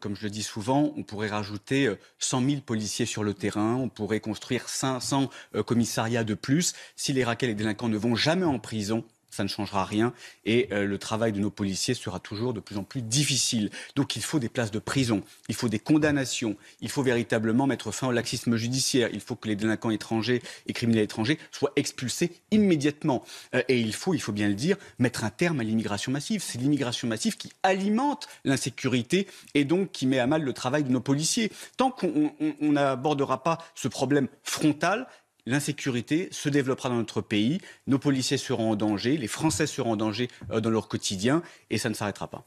Comme je le dis souvent, on pourrait rajouter 100 euh, 000 policiers sur le terrain, on pourrait construire 500 euh, commissariats de plus. Si les raquets et les délinquants ne vont jamais en prison, ça ne changera rien et euh, le travail de nos policiers sera toujours de plus en plus difficile. Donc il faut des places de prison, il faut des condamnations, il faut véritablement mettre fin au laxisme judiciaire, il faut que les délinquants étrangers et criminels étrangers soient expulsés immédiatement. Euh, et il faut, il faut bien le dire, mettre un terme à l'immigration massive. C'est l'immigration massive qui alimente l'insécurité et donc qui met à mal le travail de nos policiers. Tant qu'on n'abordera pas ce problème frontal, l'insécurité se développera dans notre pays, nos policiers seront en danger, les Français seront en danger euh, dans leur quotidien, et ça ne s'arrêtera pas.